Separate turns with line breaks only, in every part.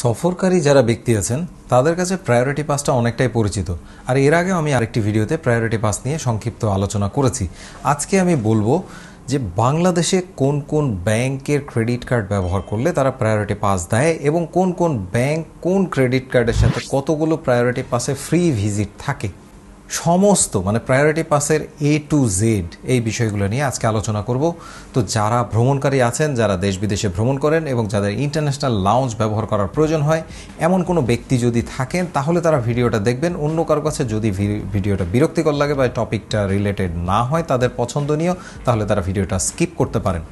সফরকারী যারা ব্যক্তি আছেন তাদের কাছে প্রায়োরিটি পাসটা অনেকটাই পরিচিত আর এর আগে আমি আরেকটি ভিডিওতে প্রায়োরিটি পাস নিয়ে সংক্ষিপ্ত আলোচনা করেছি আজকে আমি বলবো যে বাংলাদেশে কোন কোন ব্যাংকের ক্রেডিট কার্ড ব্যবহার করলে তারা প্রায়োরিটি পাস দেয় এবং কোন কোন ব্যাংক কোন ক্রেডিট কার্ডের সাথে কতগুলো প্রায়োরিটি পাসে ফ্রি ভিজিট থাকে সমস্ত মানে প্রায়োরিটি পাসের এ টু জেড এই বিষয়গুলো নিয়ে আজকে আলোচনা করব তো যারা ভ্রমণকারী আছেন যারা দেশ বিদেশে ভ্রমণ করেন এবং যাদের ইন্টারন্যাশনাল লাউঞ্জ ব্যবহার করার প্রয়োজন হয় এমন কোনো ব্যক্তি যদি থাকেন তাহলে তারা ভিডিওটা দেখবেন অন্য কারো কাছে যদি ভিডিওটা বিরক্তিকর লাগে বা টপিকটা রিলেটেড না হয় তাদের পছন্দনীয় তাহলে তারা ভিডিওটা স্কিপ করতে পারেন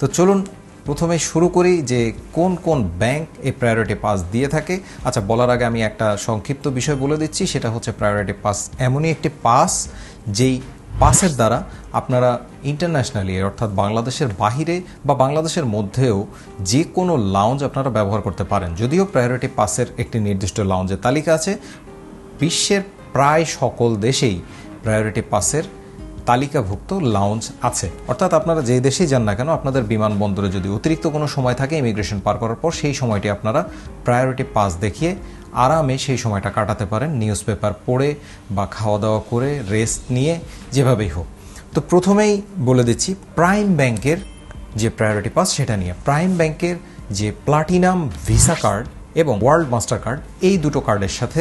তো চলুন প্রথমে শুরু করি যে কোন কোন ব্যাংক এই প্রায়োরিটি পাস দিয়ে থাকে আচ্ছা বলার আগে আমি একটা সংক্ষিপ্ত বিষয় বলে দিচ্ছি সেটা হচ্ছে প্রায়োরিটি পাস এমনই একটি পাস যেই পাসের দ্বারা আপনারা ইন্টারন্যাশনালি অর্থাৎ বাংলাদেশের বাহিরে বা বাংলাদেশের মধ্যেও যে কোনো লাউঞ্জ আপনারা ব্যবহার করতে পারেন যদিও প্রায়োরিটি পাসের একটি নির্দিষ্ট লাউঞ্জের তালিকা আছে বিশ্বের প্রায় সকল দেশেই প্রায়োরিটি পাসের তালিকাভুক্ত লাউঞ্জ আছে অর্থাৎ আপনারা যে দেশেই যান না কেন আপনাদের বিমানবন্দরে যদি অতিরিক্ত কোনো সময় থাকে ইমিগ্রেশন পার করার পর সেই সময়টি আপনারা প্রায়োরিটি পাস দেখিয়ে আরামে সেই সময়টা কাটাতে পারেন নিউজ পেপার পড়ে বা খাওয়া দাওয়া করে রেস্ট নিয়ে যেভাবেই হোক তো প্রথমেই বলে দিচ্ছি প্রাইম ব্যাংকের যে প্রায়োরিটি পাস সেটা নিয়ে প্রাইম ব্যাংকের যে প্লাটিনাম ভিসা কার্ড এবং ওয়ার্ল্ড মাস্টার কার্ড এই দুটো কার্ডের সাথে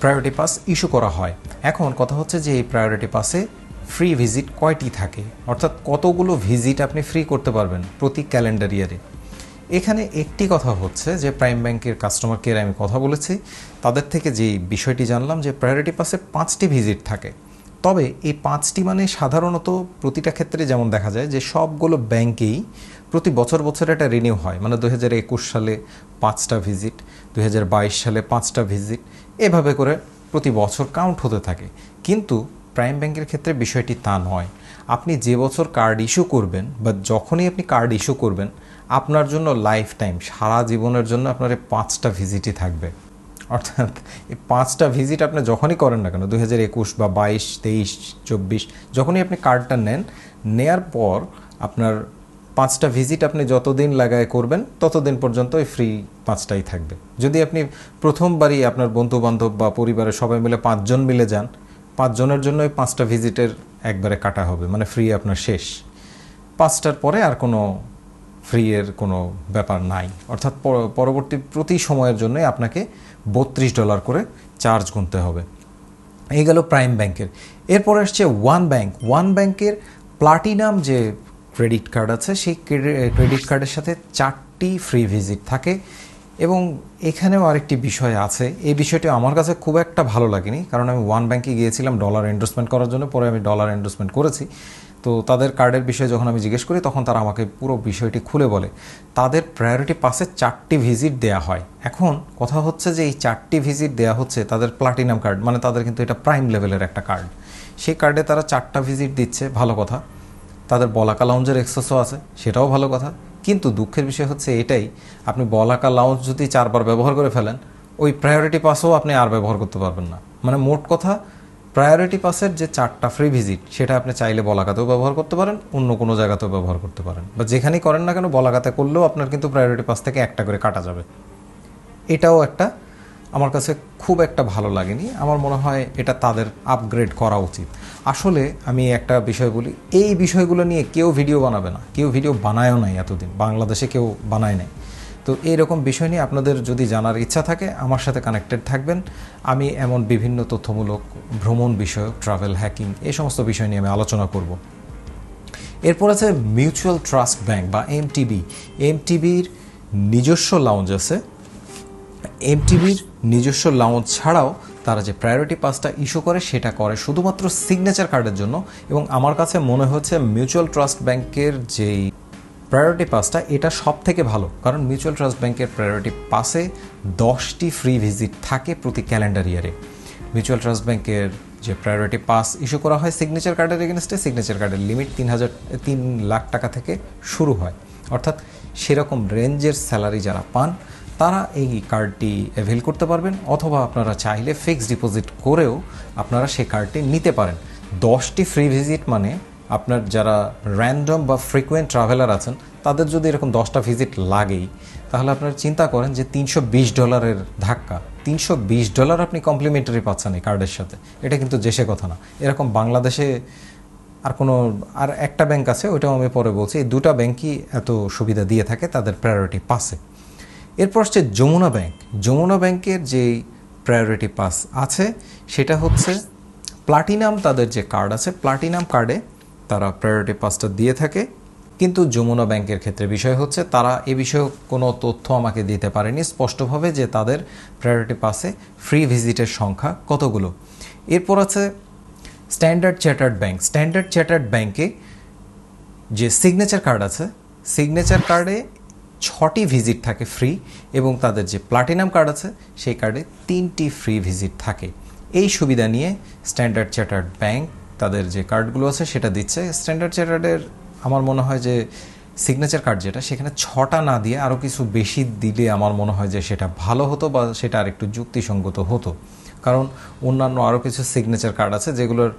প্রায়োরিটি পাস ইস্যু করা হয় এখন কথা হচ্ছে যে এই প্রায়োরিটি পাসে ফ্রি ভিজিট কয়টি থাকে অর্থাৎ কতগুলো ভিজিট আপনি ফ্রি করতে পারবেন প্রতি ক্যালেন্ডার ইয়ারে এখানে একটি কথা হচ্ছে যে প্রাইম ব্যাংকের কাস্টমার কেয়ারে আমি কথা বলেছি তাদের থেকে যে বিষয়টি জানলাম যে প্রায়োরিটি পাসে পাঁচটি ভিজিট থাকে তবে এই পাঁচটি মানে সাধারণত প্রতিটা ক্ষেত্রে যেমন দেখা যায় যে সবগুলো ব্যাংকেই প্রতি বছর বছর এটা রিনিউ হয় মানে দু সালে পাঁচটা ভিজিট দু সালে পাঁচটা ভিজিট এভাবে করে প্রতি বছর কাউন্ট হতে থাকে কিন্তু প্রাইম ব্যাংকের ক্ষেত্রে বিষয়টি তা নয় আপনি যে বছর কার্ড ইস্যু করবেন বা যখনই আপনি কার্ড ইস্যু করবেন আপনার জন্য লাইফ টাইম সারা জীবনের জন্য আপনার এই পাঁচটা ভিজিটই থাকবে অর্থাৎ এই পাঁচটা ভিজিট আপনি যখনই করেন না কেন দু হাজার একুশ বা বাইশ তেইশ চব্বিশ যখনই আপনি কার্ডটা নেন নেয়ার পর আপনার পাঁচটা ভিজিট আপনি যতদিন লাগায় করবেন ততদিন পর্যন্ত ওই ফ্রি পাঁচটাই থাকবে যদি আপনি প্রথমবারই আপনার বন্ধু বান্ধব বা পরিবারের সবাই মিলে পাঁচজন মিলে যান পাঁচজনের জন্য ওই পাঁচটা ভিজিটের একবারে কাটা হবে মানে ফ্রি আপনার শেষ পাঁচটার পরে আর কোনো ফ্রি এর কোনো ব্যাপার নাই অর্থাৎ পরবর্তী প্রতি সময়ের জন্য আপনাকে বত্রিশ ডলার করে চার্জ গুনতে হবে এই গেল প্রাইম ব্যাংকের এরপর আসছে ওয়ান ব্যাংক ওয়ান ব্যাংকের প্লাটিনাম যে ক্রেডিট কার্ড আছে সেই ক্রেডিট কার্ডের সাথে চারটি ফ্রি ভিজিট থাকে এবং এখানেও আরেকটি বিষয় আছে এই বিষয়টি আমার কাছে খুব একটা ভালো লাগেনি কারণ আমি ওয়ান ব্যাংকে গিয়েছিলাম ডলার এন্ডোসমেন্ট করার জন্য পরে আমি ডলার এন্ডোসমেন্ট করেছি তো তাদের কার্ডের বিষয়ে যখন আমি জিজ্ঞেস করি তখন তারা আমাকে পুরো বিষয়টি খুলে বলে তাদের প্রায়োরিটি পাসে চারটি ভিজিট দেয়া হয় এখন কথা হচ্ছে যে এই চারটি ভিজিট দেয়া হচ্ছে তাদের প্লাটিনাম কার্ড মানে তাদের কিন্তু এটা প্রাইম লেভেলের একটা কার্ড সেই কার্ডে তারা চারটা ভিজিট দিচ্ছে ভালো কথা তাদের বলাকা লাউঞ্জের এক্সেসও আছে সেটাও ভালো কথা কিন্তু দুঃখের বিষয় হচ্ছে এটাই আপনি বলাকা লাউঞ্জ যদি চারবার ব্যবহার করে ফেলেন ওই প্রায়োরিটি পাসও আপনি আর ব্যবহার করতে পারবেন না মানে মোট কথা প্রায়োরিটি পাসের যে চারটা ফ্রি ভিজিট সেটা আপনি চাইলে বলাকাতেও ব্যবহার করতে পারেন অন্য কোনো জায়গাতেও ব্যবহার করতে পারেন বা যেখানেই করেন না কেন বলাকাতে করলেও আপনার কিন্তু প্রায়োরিটি পাস থেকে একটা করে কাটা যাবে এটাও একটা আমার কাছে খুব একটা ভালো লাগেনি আমার মনে হয় এটা তাদের আপগ্রেড করা উচিত আসলে আমি একটা বিষয় বলি এই বিষয়গুলো নিয়ে কেউ ভিডিও বানাবে না কেউ ভিডিও বানায়ও নাই এতদিন বাংলাদেশে কেউ বানায় নাই তো এইরকম বিষয় নিয়ে আপনাদের যদি জানার ইচ্ছা থাকে আমার সাথে কানেক্টেড থাকবেন আমি এমন বিভিন্ন তথ্যমূলক ভ্রমণ বিষয়ক ট্রাভেল হ্যাকিং এই সমস্ত বিষয় নিয়ে আমি আলোচনা করব এরপর আছে মিউচুয়াল ট্রাস্ট ব্যাংক বা এমটিবি এমটিবির নিজস্ব লাউঞ্জ আছে এমটিভির নিজস্ব লাউঞ্জ ছাড়াও তারা যে প্রায়োরিটি পাসটা ইস্যু করে সেটা করে শুধুমাত্র সিগনেচার কার্ডের জন্য এবং আমার কাছে মনে হচ্ছে মিউচুয়াল ট্রাস্ট ব্যাংকের যেই প্রায়োরিটি পাসটা এটা সব থেকে ভালো কারণ মিউচুয়াল ট্রাস্ট ব্যাংকের প্রায়োরিটি পাসে দশটি ফ্রি ভিজিট থাকে প্রতি ক্যালেন্ডার ইয়ারে মিউচুয়াল ট্রাস্ট ব্যাংকের যে প্রায়োরিটি পাস ইস্যু করা হয় সিগনেচার কার্ডের এগেনস্টে সিগনেচার কার্ডের লিমিট তিন হাজার তিন লাখ টাকা থেকে শুরু হয় অর্থাৎ সেরকম রেঞ্জের স্যালারি যারা পান তারা এই কার্ডটি অ্যাভেল করতে পারবেন অথবা আপনারা চাইলে ফিক্সড ডিপোজিট করেও আপনারা সেই কার্ডটি নিতে পারেন দশটি ফ্রি ভিজিট মানে আপনার যারা র্যান্ডম বা ফ্রিকুয়েন্ট ট্রাভেলার আছেন তাদের যদি এরকম দশটা ভিজিট লাগেই তাহলে আপনারা চিন্তা করেন যে তিনশো বিশ ডলারের ধাক্কা তিনশো বিশ ডলার আপনি কমপ্লিমেন্টারি পাচ্ছেন এই কার্ডের সাথে এটা কিন্তু দেশে কথা না এরকম বাংলাদেশে আর কোনো আর একটা ব্যাংক আছে ওইটাও আমি পরে বলছি এই দুটা ব্যাংকই এত সুবিধা দিয়ে থাকে তাদের প্রায়োরিটি পাসে এরপর হচ্ছে যমুনা ব্যাংক যমুনা ব্যাংকের যেই প্রায়োরিটি পাস আছে সেটা হচ্ছে প্লাটিনাম তাদের যে কার্ড আছে প্লাটিনাম কার্ডে তারা প্রায়োরিটি পাসটা দিয়ে থাকে কিন্তু যমুনা ব্যাংকের ক্ষেত্রে বিষয় হচ্ছে তারা এ বিষয়ে কোনো তথ্য আমাকে দিতে পারেনি স্পষ্টভাবে যে তাদের প্রায়োরিটি পাসে ফ্রি ভিজিটের সংখ্যা কতগুলো এরপর আছে Standard Chartered Bank Standard Chartered ব্যাংকে যে সিগনেচার কার্ড আছে সিগনেচার কার্ডে ছটি ভিজিট থাকে ফ্রি এবং তাদের যে প্লাটিনাম কার্ড আছে সেই কার্ডে তিনটি ফ্রি ভিজিট থাকে এই সুবিধা নিয়ে স্ট্যান্ডার্ড চার্টার্ড ব্যাংক তাদের যে কার্ডগুলো আছে সেটা দিচ্ছে স্ট্যান্ডার্ড চার্টার্ডের আমার মনে হয় যে সিগনেচার কার্ড যেটা সেখানে ছটা না দিয়ে আরও কিছু বেশি দিলে আমার মনে হয় যে সেটা ভালো হতো বা সেটা আর একটু যুক্তিসঙ্গত হতো কারণ অন্যান্য আরও কিছু সিগনেচার কার্ড আছে যেগুলোর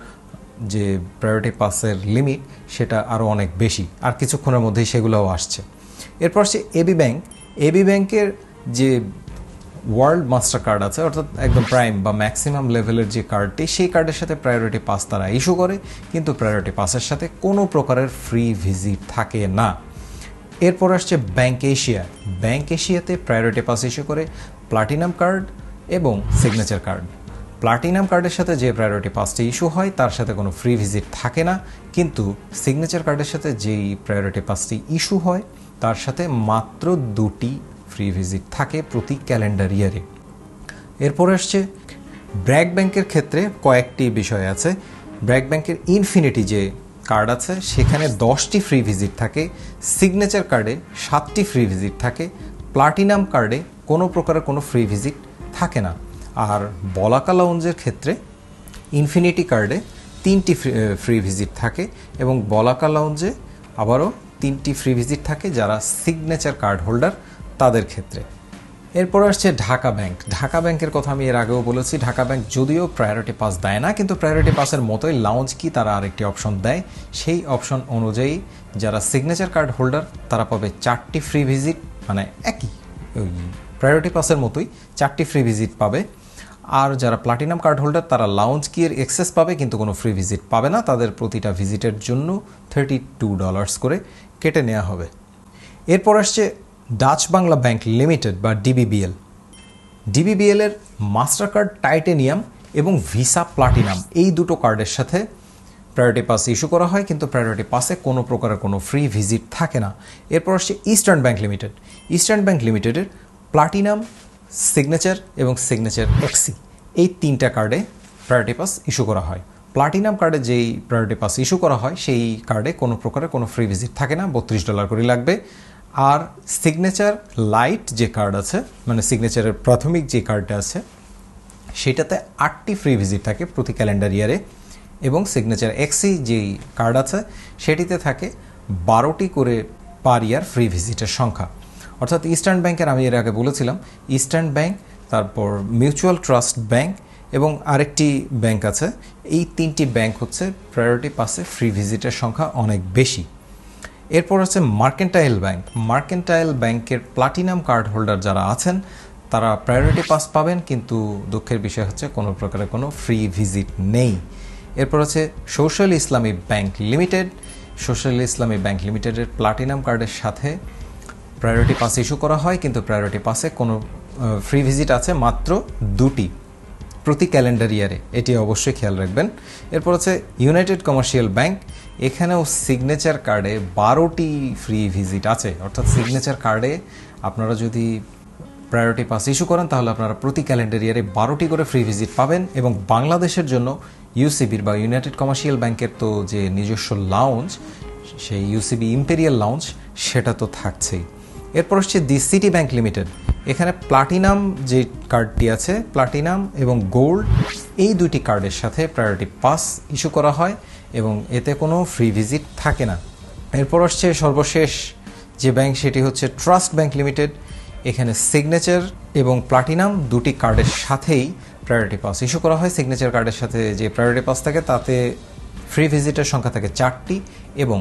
যে প্রায়োরিটি পাসের লিমিট সেটা আরও অনেক বেশি আর কিছুক্ষণের মধ্যেই সেগুলোও আসছে এরপর সে এবি ব্যাংক এবি ব্যাংকের যে ওয়ার্ল্ড মাস্টার কার্ড আছে অর্থাৎ একদম প্রাইম বা ম্যাক্সিমাম লেভেলের যে কার্ডটি সেই কার্ডের সাথে প্রায়োরিটি পাস তারা ইস্যু করে কিন্তু প্রায়োরিটি পাসের সাথে কোনো প্রকারের ফ্রি ভিজিট থাকে না এরপর আসছে ব্যাংক এশিয়া ব্যাংক এশিয়াতে প্রায়োরিটি পাস ইস্যু করে প্লাটিনাম কার্ড এবং সিগনেচার কার্ড প্লাটিনাম কার্ডের সাথে যে প্রায়োরিটি পাসটি ইস্যু হয় তার সাথে কোনো ফ্রি ভিজিট থাকে না কিন্তু সিগনেচার কার্ডের সাথে যেই প্রায়োরিটি পাসটি ইস্যু হয় তার সাথে মাত্র দুটি ফ্রি ভিজিট থাকে প্রতি ক্যালেন্ডার ইয়ারে এরপর আসছে ব্র্যাক ব্যাংকের ক্ষেত্রে কয়েকটি বিষয় আছে ব্র্যাক ব্যাংকের ইনফিনিটি যে কার্ড আছে সেখানে দশটি ফ্রি ভিজিট থাকে সিগনেচার কার্ডে সাতটি ফ্রি ভিজিট থাকে প্লাটিনাম কার্ডে কোনো প্রকারের কোনো ফ্রি ভিজিট থাকে না আর বলাকা লাউঞ্জের ক্ষেত্রে ইনফিনিটি কার্ডে তিনটি ফ্রি ভিজিট থাকে এবং বলাকা লাউঞ্জে আবারও তিনটি ফ্রি ভিজিট থাকে যারা সিগনেচার কার্ড হোল্ডার তাদের ক্ষেত্রে এরপর আসছে ঢাকা ব্যাংক ঢাকা ব্যাংকের কথা আমি এর আগেও বলেছি ঢাকা ব্যাংক যদিও প্রায়োরিটি পাস দেয় না কিন্তু প্রায়োরিটি পাসের মতোই লাউঞ্জ কি তারা আরেকটি অপশন দেয় সেই অপশন অনুযায়ী যারা সিগনেচার কার্ড হোল্ডার তারা পাবে চারটি ফ্রি ভিজিট মানে একই প্রায়োরিটি পাসের মতোই চারটি ফ্রি ভিজিট পাবে আর যারা প্লাটিনাম কার্ড হোল্ডার তারা লাউঞ্জ কিয়ের এক্সেস পাবে কিন্তু কোনো ফ্রি ভিজিট পাবে না তাদের প্রতিটা ভিজিটের জন্য থার্টি টু ডলার্স করে কেটে নেওয়া হবে এরপর আসছে ডাচ বাংলা ব্যাংক লিমিটেড বা ডিবিবিএল ডিবিবিএলের মাস্টার কার্ড টাইটেনিয়াম এবং ভিসা প্লাটিনাম এই দুটো কার্ডের সাথে প্রায়োরিটি পাস ইস্যু করা হয় কিন্তু প্রায়োরিটি পাসে কোনো প্রকারের কোনো ফ্রি ভিজিট থাকে না এরপর আসছে Eastern Bank Limited Eastern Bank লিমিটেডের প্লাটিনাম সিগনেচার এবং সিগনেচার এক্সি এই তিনটা কার্ডে প্রায়োরিটি পাস ইস্যু করা হয় প্লাটিনাম কার্ডে যেই প্রায়োরিটি পাস ইস্যু করা হয় সেই কার্ডে কোনো প্রকারের কোনো ফ্রি ভিজিট থাকে না বত্রিশ ডলার করে লাগবে আর সিগনেচার লাইট যে কার্ড আছে মানে সিগনেচারের প্রাথমিক যে কার্ডটা আছে সেটাতে আটটি ফ্রি ভিজিট থাকে প্রতি ক্যালেন্ডার ইয়ারে এবং সিগনেচার এক্সি যেই কার্ড আছে সেটিতে থাকে বারোটি করে পার ইয়ার ফ্রি ভিজিটের সংখ্যা অর্থাৎ ইস্টার্ন ব্যাংকের আমি এর আগে বলেছিলাম ইস্টার্ন ব্যাংক তারপর মিউচুয়াল ট্রাস্ট ব্যাংক এবং আরেকটি ব্যাংক আছে এই তিনটি ব্যাংক হচ্ছে প্রায়োরিটি পাসে ফ্রি ভিজিটের সংখ্যা অনেক বেশি এরপর আছে মার্কেন্টাইল ব্যাংক মার্কেন্টাইল ব্যাংকের প্লাটিনাম কার্ড হোল্ডার যারা আছেন তারা প্রায়োরিটি পাস পাবেন কিন্তু দুঃখের বিষয় হচ্ছে কোনো প্রকারের কোনো ফ্রি ভিজিট নেই এরপর আছে Social Islami Bank Limited Social Islami Bank লিমিটেডের প্লাটিনাম কার্ডের সাথে প্রায়োরিটি পাস ইস্যু করা হয় কিন্তু প্রায়োরিটি পাসে কোনো ফ্রি ভিজিট আছে মাত্র দুটি প্রতি ক্যালেন্ডার ইয়ারে এটি অবশ্যই খেয়াল রাখবেন এরপর আছে ইউনাইটেড কমার্শিয়াল ব্যাংক এখানেও সিগনেচার কার্ডে বারোটি ফ্রি ভিজিট আছে অর্থাৎ সিগনেচার কার্ডে আপনারা যদি প্রায়োরিটি পাস ইস্যু করেন তাহলে আপনারা প্রতি ক্যালেন্ডার ইয়ারে বারোটি করে ফ্রি ভিজিট পাবেন এবং বাংলাদেশের জন্য ইউসিবির বা ইউনাইটেড কমার্শিয়াল ব্যাংকের তো যে নিজস্ব লাউঞ্জ সেই ইউসিবি ইম্পেরিয়াল লাউঞ্জ সেটা তো থাকছেই এরপর হচ্ছে দি সিটি ব্যাংক লিমিটেড এখানে প্লাটিনাম যে কার্ডটি আছে প্লাটিনাম এবং গোল্ড এই দুটি কার্ডের সাথে প্রায়োরিটি পাস ইস্যু করা হয় এবং এতে কোনো ফ্রি ভিজিট থাকে না এরপর আসছে সর্বশেষ যে ব্যাংক সেটি হচ্ছে ট্রাস্ট ব্যাংক লিমিটেড এখানে সিগনেচার এবং প্লাটিনাম দুটি কার্ডের সাথেই প্রায়োরিটি পাস ইস্যু করা হয় সিগনেচার কার্ডের সাথে যে প্রায়োরিটি পাস থাকে তাতে ফ্রি ভিজিটের সংখ্যা থাকে চারটি এবং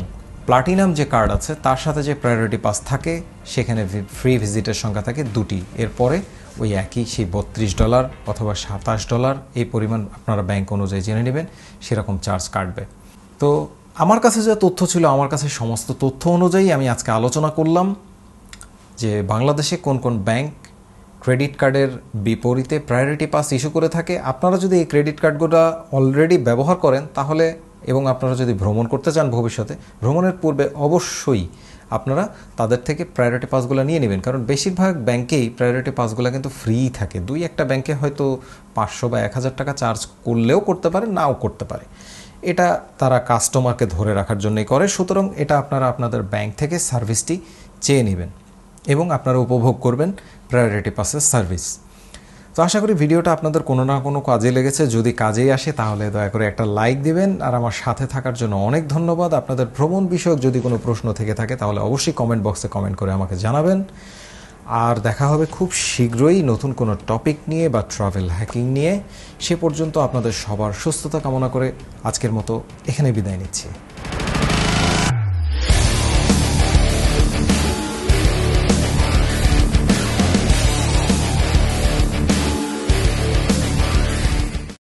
প্লাটিনাম যে কার্ড আছে তার সাথে যে প্রায়োরিটি পাস থাকে সেখানে ফ্রি ভিজিটের সংখ্যা থাকে দুটি এরপরে ওই একই সেই বত্রিশ ডলার অথবা সাতাশ ডলার এই পরিমাণ আপনারা ব্যাংক অনুযায়ী জেনে নেবেন সেরকম চার্জ কাটবে তো আমার কাছে যা তথ্য ছিল আমার কাছে সমস্ত তথ্য অনুযায়ী আমি আজকে আলোচনা করলাম যে বাংলাদেশে কোন কোন ব্যাংক ক্রেডিট কার্ডের বিপরীতে প্রায়োরিটি পাস ইস্যু করে থাকে আপনারা যদি এই ক্রেডিট কার্ডগুলো অলরেডি ব্যবহার করেন তাহলে এবং আপনারা যদি ভ্রমণ করতে চান ভবিষ্যতে ভ্রমণের পূর্বে অবশ্যই আপনারা তাদের থেকে প্রায়োরিটি পাসগুলো নিয়ে নেবেন কারণ বেশিরভাগ ব্যাংকেই প্রায়োরিটি পাসগুলো কিন্তু ফ্রি থাকে দুই একটা ব্যাংকে হয়তো পাঁচশো বা এক হাজার টাকা চার্জ করলেও করতে পারে নাও করতে পারে এটা তারা কাস্টমারকে ধরে রাখার জন্যই করে সুতরাং এটা আপনারা আপনাদের ব্যাংক থেকে সার্ভিসটি চেয়ে নেবেন এবং আপনারা উপভোগ করবেন প্রায়োরিটি পাসের সার্ভিস তো আশা করি ভিডিওটা আপনাদের কোনো না কোনো কাজে লেগেছে যদি কাজেই আসে তাহলে দয়া করে একটা লাইক দিবেন আর আমার সাথে থাকার জন্য অনেক ধন্যবাদ আপনাদের ভ্রমণ বিষয়ক যদি কোনো প্রশ্ন থেকে থাকে তাহলে অবশ্যই কমেন্ট বক্সে কমেন্ট করে আমাকে জানাবেন আর দেখা হবে খুব শীঘ্রই নতুন কোনো টপিক নিয়ে বা ট্রাভেল হ্যাকিং নিয়ে সে পর্যন্ত আপনাদের সবার সুস্থতা কামনা করে আজকের মতো এখানে বিদায় নিচ্ছি